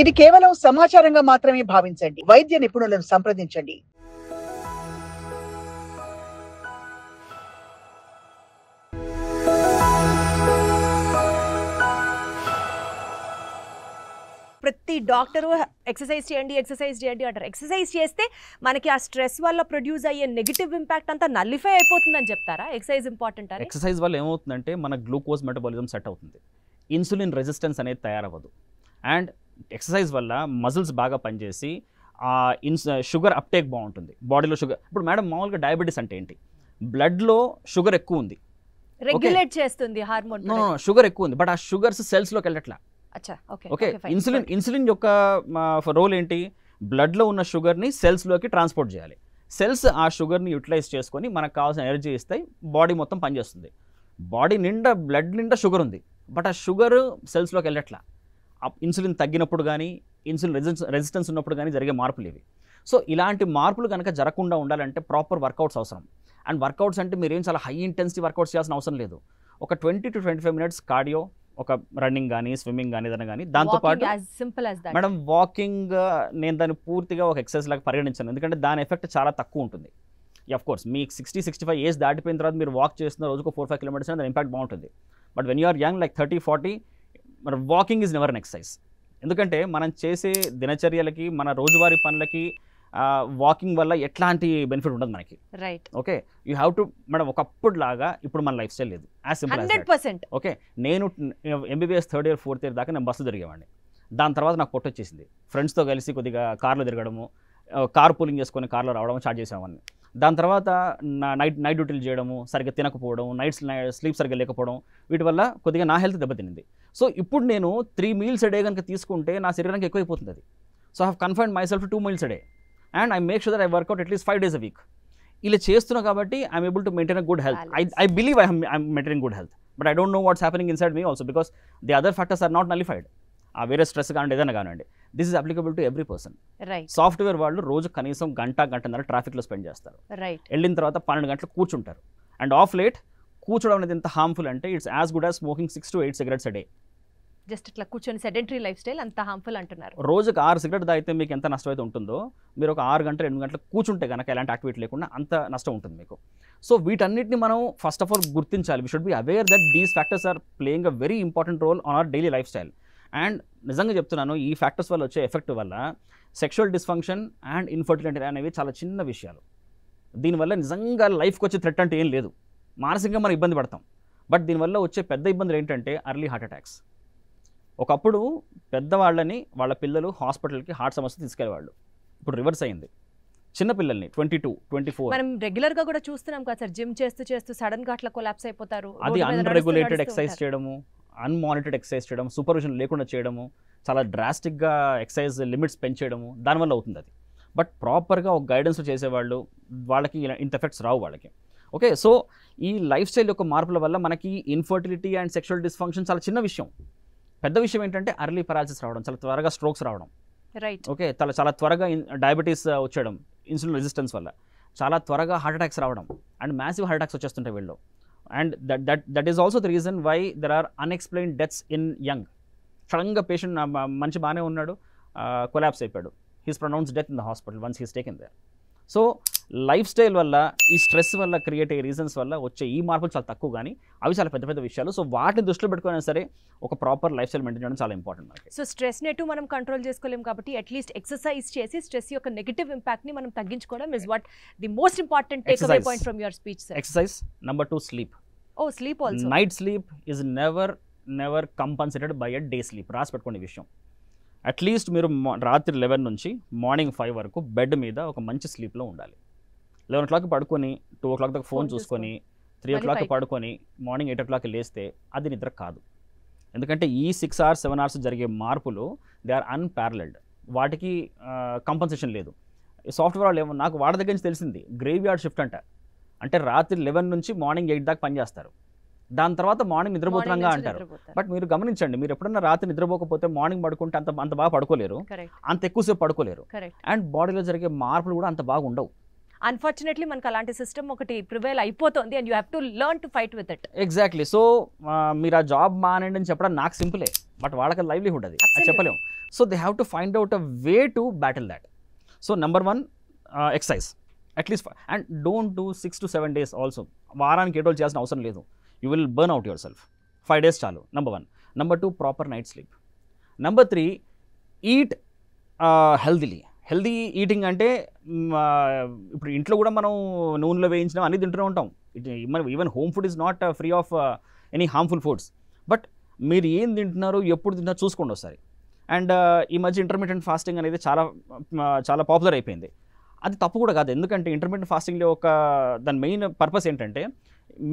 ఇది కేవలం సమాచారంగా మాత్రమే భావించండి వైద్య నిపుణులను సంప్రదించండి ప్రతి డాక్టరు ఎక్సర్సైజ్ చేయండి ఎక్సర్సైజ్ చేయండి అంటారు ఎక్సర్సైజ్ చేస్తే మనకి ఆ స్ట్రెస్ వల్ల ప్రొడ్యూస్ అయ్యే నెగిటివ్ ఇంపాక్ట్ అంతా నల్లిఫై అయిపోతుందని చెప్తారా ఎక్సర్సైజ్ ఇంపార్టెంట్ ఎక్సర్సైజ్ వల్ల ఏమవుతుందంటే మన గ్లూకోజ్ మెటబాలిజం సెట్ అవుతుంది ఇన్సులిన్ రెసిస్టెన్స్ అనేది తయారవ్వదు అండ్ ఎక్సర్సైజ్ వల్ల మజిల్స్ బాగా పనిచేసి ఆ ఇన్స్ షుగర్ అప్టేక్ బాగుంటుంది బాడీలో షుగర్ ఇప్పుడు మేడం మామూలుగా డయాబెటీస్ అంటే ఏంటి బ్లడ్లో షుగర్ ఎక్కువ ఉంది రెగ్యులేట్ చేస్తుంది హార్మోన్ షుగర్ ఎక్కువ ఉంది బట్ ఆ షుగర్స్ సెల్స్లోకి వెళ్ళట్లా ఓకే ఇన్సులిన్ ఇన్సులిన్ యొక్క రోల్ ఏంటి బ్లడ్లో ఉన్న షుగర్ని సెల్స్లోకి ట్రాన్స్పోర్ట్ చేయాలి సెల్స్ ఆ షుగర్ని యూటిలైజ్ చేసుకొని మనకు కావాల్సిన ఎనర్జీ ఇస్తాయి బాడీ మొత్తం పనిచేస్తుంది బాడీ నిండా బ్లడ్ నిండా షుగర్ ఉంది బట్ ఆ షుగర్ సెల్స్లోకి వెళ్ళట్లా ఇన్సులిన్ తగ్గినప్పుడు కానీ ఇన్సులిన్ రెసిస్టెన్స్ రెసిస్టెన్స్ ఉన్నప్పుడు కానీ జరిగే మార్పులు ఇవి సో ఇలాంటి మార్పులు కనుక జరగకుండా ఉండాలంటే ప్రాపర్ వర్కౌట్స్ అవసరం అండ్ వర్కౌట్స్ అంటే మీరేం చాలా హై ఇంటెన్సిటీ వర్కౌట్స్ చేయాల్సిన అవసరం లేదు ఒక twenty two twenty five minutes cardio ఒక రన్నింగ్ కానీ స్విమ్మింగ్ కానీ ఏదైనా కానీ దాంతోపాటు సింపుల్ మేడం వాకింగ్ నేను దాన్ని పూర్తిగా ఒక ఎక్సర్సైజ్ లాగా పరిగణించాను ఎందుకంటే దాని ఎఫెక్ట్ చాలా తక్కువ ఉంటుంది అఫ్ కోర్స్ మీకు సిక్స్టీ సిక్స్టీ ఫైవ్ ఏజ్ దాటిపోయిన తర్వాత మీరు వాక్ చేస్తున్న రోజుకు ఫోర్ ఫైవ్ కిలోమీటర్స్ దాని ఇంపాక్ట్ బాగుంటుంది but when you're young like thirty forty మరి walking is never an exercise ఎందుకంటే మనం చేసే దినచర్యలకి మన రోజువారీ పనులకి వాకింగ్ వల్ల ఎట్లాంటి బెనిఫిట్ ఉండదు మనకి right okay you have to మనం ఒకప్పుడు లాగా ఇప్పుడు మన లైఫ్ స్టైల్ లేదు హండ్రెడ్ పర్సెంట్ ఓకే నేను MBBS third year fourth year దాకా నేను బస్సు తిరిగేవాడిని దాని తర్వాత నాకు పొట్టు వచ్చేసింది ఫ్రెండ్స్తో కలిసి కొద్దిగా కార్లో తిరగడము కార్ పూలింగ్ చేసుకొని కార్లో రావడం స్టార్ట్ చేసేవాడిని దాని తర్వాత నైట్ నైట్ డ్యూటీలు చేయడము సరిగ్గా తినకపోవడం నైట్స్ స్లీప్ సరిగ్గా లేకపోవడం వీటి వల్ల కొద్దిగా నా హెల్త్ దెబ్బతినింది సో ఇప్పుడు నేను త్రీ మీల్స్ డే కనుక తీసుకుంటే నా శరీరానికి ఎక్కువైపోతుంది అది so I have myself two meals day and I make sure that I work out at least five days a week ఇలా చేస్తున్నా కాబట్టి I'm able to maintain good health I I believe I I maintain good health but I don't know what's happening inside me also because the other factors are not nullified ఆ వేరే stress కానివ్వండి ఏదైనా కానివ్వండి this is applicable to every person software వాళ్ళు రోజు కనీసం గంట గంటన్నర ట్రాఫిక్లో స్పెండ్ చేస్తారు రైట్ వెళ్ళిన తర్వాత పన్నెండు గంటలు కూర్చుంటారు అండ్ ఆఫ్ లేట్ కూర్చోవడం అనేది ఎంత హార్మ్ఫుల్ అంటే it's as good as smoking six to eight cigarettes day just ఇట్లా కూర్చొని సెడెంటరీ లైఫ్ స్టైల్ అంత హార్మ్ఫుల్ అంటున్నారు రోజుకి ఆరు సిగరెట్ దాయితే మీకు ఎంత నష్టం అయితే ఉంటుందో మీరు ఒక ఆరు గంటలు ఎనిమిది గంటలు కూర్చుంటే కనుక ఎలాంటి యాక్టివిటీ లేకుండా అంత నష్టం ఉంటుంది మీకు సో వీటన్నిటిని మనం ఫస్ట్ ఆఫ్ ఆల్ గుర్తించాలి we should be aware that these factors are playing a very important role on our daily lifestyle and నిజంగా చెప్తున్నాను ఈ ఫ్యాక్టర్స్ వల్ల వచ్చే ఎఫెక్ట్ వల్ల సెక్షువల్ డిస్ఫంక్షన్ అండ్ ఇన్ఫర్టిలిటీ అనేవి చాలా చిన్న విషయాలు దీనివల్ల నిజంగా లైఫ్కి వచ్చే థ్రెట్ అంటే ఏం లేదు మానసికంగా మనం ఇబ్బంది పడతాం బట్ దీనివల్ల వచ్చే పెద్ద ఇబ్బందులు ఏంటంటే అర్లీ హార్ట్ అటాక్స్ ఒకప్పుడు పెద్దవాళ్ళని వాళ్ళ పిల్లలు హాస్పిటల్కి హార్ట్ సమస్య తీసుకెళ్లేవాళ్ళు ఇప్పుడు రివర్స్ అయింది పిల్లల్ని ట్వంటీ టూ ట్వంటీ ఫోర్ మనం రెగ్యులర్ గా కూడా చూస్తున్నాం కదా సార్ జిమ్ చేస్తూ చేస్తూ సడన్ గా అట్లా కొలాప్స్ అయిపోతారు అది అన్ రెగ్యులేటెడ్ ఎక్సర్సైజ్ చేయడము అన్మానిటర్డ్ ఎక్సైజ్ చేయడం సూపర్విజన్ లేకుండా చేయడము చాలా డ్రాస్టిక్గా ఎక్సైజ్ లిమిట్స్ పెంచేయడము దానివల్ల అవుతుంది అది బట్ ప్రాపర్గా ఒక గైడెన్స్ చేసేవాళ్ళు వాళ్ళకి ఇంత ఎఫెక్ట్స్ రావు వాళ్ళకి ఓకే సో ఈ లైఫ్ స్టైల్ యొక్క మార్పుల వల్ల మనకి ఇన్ఫర్టిలిటీ అండ్ సెక్షువల్ డిస్ఫంక్షన్ చాలా చిన్న విషయం పెద్ద విషయం ఏంటంటే అర్లీ పెరాలసిస్ రావడం చాలా త్వరగా స్ట్రోక్స్ రావడం రైట్ ఓకే చాలా చాలా త్వరగా డయాబెటీస్ uh, వచ్చేయడం ఇన్సులిన్ రెసిస్టెన్స్ వల్ల చాలా త్వరగా హార్ట్ అటాక్స్ రావడం అండ్ మ్యాసివ్ హార్ట్ అటాక్స్ వచ్చేస్తుంటాయి వీళ్ళు and that that that is also the reason why there are unexplained deaths in young strong patient um, um, manchi bane unnadu uh, collapse aipadu he He's pronounced death in the hospital once he's taken there so lifestyle వల్ల ఈ stress వల్ల create అయ్యే reasons వల్ల వచ్చే ఈ మార్పులు చాలా తక్కువ కానీ అవి చాలా పెద్ద పెద్ద విషయాలు సో వాటిని దృష్టిలో పెట్టుకున్నా సరే ఒక ప్రాపర్ లైఫ్ స్టైల్ మెయింటైన్ చేయడం చాలా ఇంపార్టెంట్ మనకి సో స్ట్రెస్ నెట్ మనం కంట్రోల్ చేసుకోలేము కాబట్టి అట్లీస్ట్ ఎక్సర్సైజ్ చేసి స్ట్రెస్ యొక్క నెగిటివ్ ఇంపాక్ట్ ని మనం తగ్గించుకోవడం is what the most important takeaway point from your speech exercise number two sleep oh sleep also night sleep is never never compensated by a day sleep రాసి పెట్టుకోండి విషయం at least మీరు రాత్రి eleven నుంచి morning five వరకు bed మీద ఒక మంచి స్లీప్లో ఉండాలి లెవెన్ ఓ క్లాక్ పడుకొని టూ ఓ క్లాక్ దాకా ఫోన్ చూసుకొని త్రీ ఓ క్లాక్ పడుకొని మార్నింగ్ ఎయిట్ ఓ క్లాక్ లేస్తే అది నిద్ర కాదు ఎందుకంటే ఈ సిక్స్ అవర్స్ సెవెన్ అవర్స్ జరిగే మార్పులు దే ఆర్ అన్పారలెల్డ్ వాటికి కంపన్సేషన్ లేదు సాఫ్ట్వేర్ వాళ్ళు ఏమో నాకు వాడి దగ్గర నుంచి తెలిసింది గ్రేవ్ యార్డ్ షిఫ్ట్ అంట అంటే రాత్రి లెవెన్ నుంచి మార్నింగ్ ఎయిట్ దాకా పనిచేస్తారు దాని తర్వాత మార్నింగ్ నిద్రపోతున్నాగా అంటారు బట్ మీరు గమనించండి మీరు ఎప్పుడన్నా రాత్రి నిద్రపోకపోతే మార్నింగ్ పడుకుంటే అంత అంత బాగా పడుకోలేరు అంత ఎక్కువసేపు పడుకోలేరు అండ్ బాడీలో జరిగే మార్పులు కూడా అంత బాగా ఉండవు అన్ఫార్చునేట్లీ మనకు అలాంటి సిస్టమ్ ఒకటి ప్రివైల్ అయిపోతుంది and you have to learn to fight with it exactly so మీరు ఆ జాబ్ మానండి అని చెప్పడం నాకు సింపులే బట్ వాళ్ళకి లైవ్లీహుడ్ అది చెప్పలేము so they have to find out a way to battle that so number one exercise at least and don't do six to seven days also వారానికి ఏటోలు చేయాల్సిన అవసరం లేదు you will burn out yourself five days చాలు number one number two proper night sleep number three eat healthily healthy eating అంటే ఇప్పుడు ఇంట్లో కూడా మనం నూనెలో వేయించడం అన్నీ తింటూనే ఉంటాం ఇట్ మన even home food is not free of any harmful foods but మీరు ఏం తింటున్నారు ఎప్పుడు తింటున్నారు చూసుకోండి ఒకసారి అండ్ ఈ మధ్య ఇంటర్మీడియట్ ఫాస్టింగ్ అనేది చాలా చాలా పాపులర్ అయిపోయింది అది తప్పు కూడా కాదు ఎందుకంటే ఇంటర్మీడియట్ ఫాస్టింగ్లో ఒక దాని మెయిన్ పర్పస్ ఏంటంటే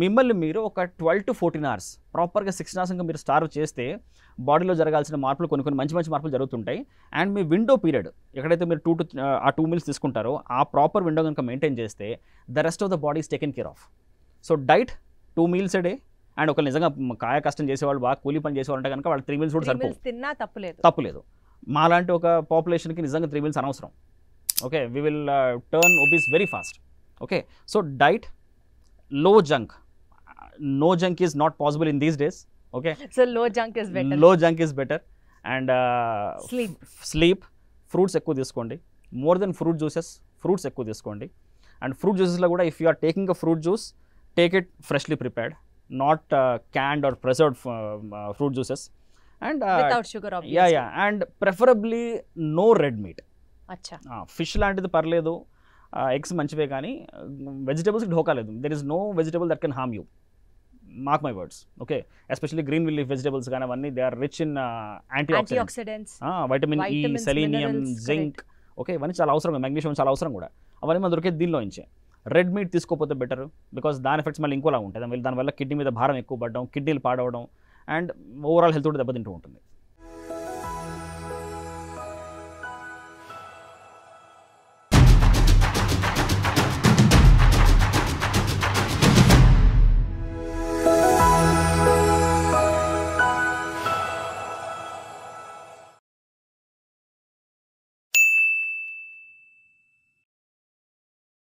మిమ్మల్ని మీరు ఒక ట్వెల్వ్ టు ఫోర్టీన్ అవర్స్ ప్రాపర్గా సిక్స్టీన్ అవర్స్ ఇంకా మీరు స్టార్ చేస్తే బాడీలో జరగాల్సిన మార్పులు కొన్ని కొన్ని మంచి మంచి మార్పులు జరుగుతుంటాయి అండ్ మీ విండో పీరియడ్ ఎక్కడైతే మీరు టూ టు ఆ టూ మిల్స్ తీసుకుంటారో ఆ ప్రాపర్ విండో కనుక మెయింటైన్ చేస్తే the rest of the body's taken care of so diet two meals a day and ఒక నిజంగా కాయ కష్టం చేసేవాళ్ళు బాగా కూలీ పని చేసేవాళ్ళు కనుక వాళ్ళు త్రీ మీల్స్ కూడా సరిపోదు తిన్నా తప్పులేదు తప్పులేదు మాలాంటి ఒక పాపులేషన్కి నిజంగా త్రీ మీల్స్ అనవసరం okay we will turn obese very fast okay so diet low junk No junk is not possible in these days. Okay. So low junk is better Low junk is better. And sleep sleep fruits ఎక్కువ తీసుకోండి more than fruit juices fruits ఎక్కువ తీసుకోండి and fruit జ్యూసెస్లో కూడా if you are taking a fruit juice take it freshly prepared not canned or pressured fruit juices and yeah yeah and preferably no red meat fish లాంటిది పర్లేదు eggs మంచివే కానీ వెజిటేబుల్స్కి ఢోకా లేదు there is no vegetable that can harm you mark my words okay especially green leafy vegetables కానీ అవన్నీ they are rich in antioxidants vitamin E selenium zinc okay ఇవన్నీ చాలా అవసరం మెగ్నీషియం చాలా అవసరం కూడా అవన్నీ మనం దొరికే దీనిలో ఇచ్చే రెడ్ మీట్ తీసుకోకపోతే బెటర్ బికాస్ దాని ఎఫెక్ట్స్ మళ్ళీ ఇంకోలా ఉంటాయి దానివల్ల కిడ్నీ మీద భారం ఎక్కువ పడడం కిడ్నీలు పాడవడం అండ్ ఓవరాల్ హెల్త్ కూడా దెబ్బతింటూ ఉంటుంది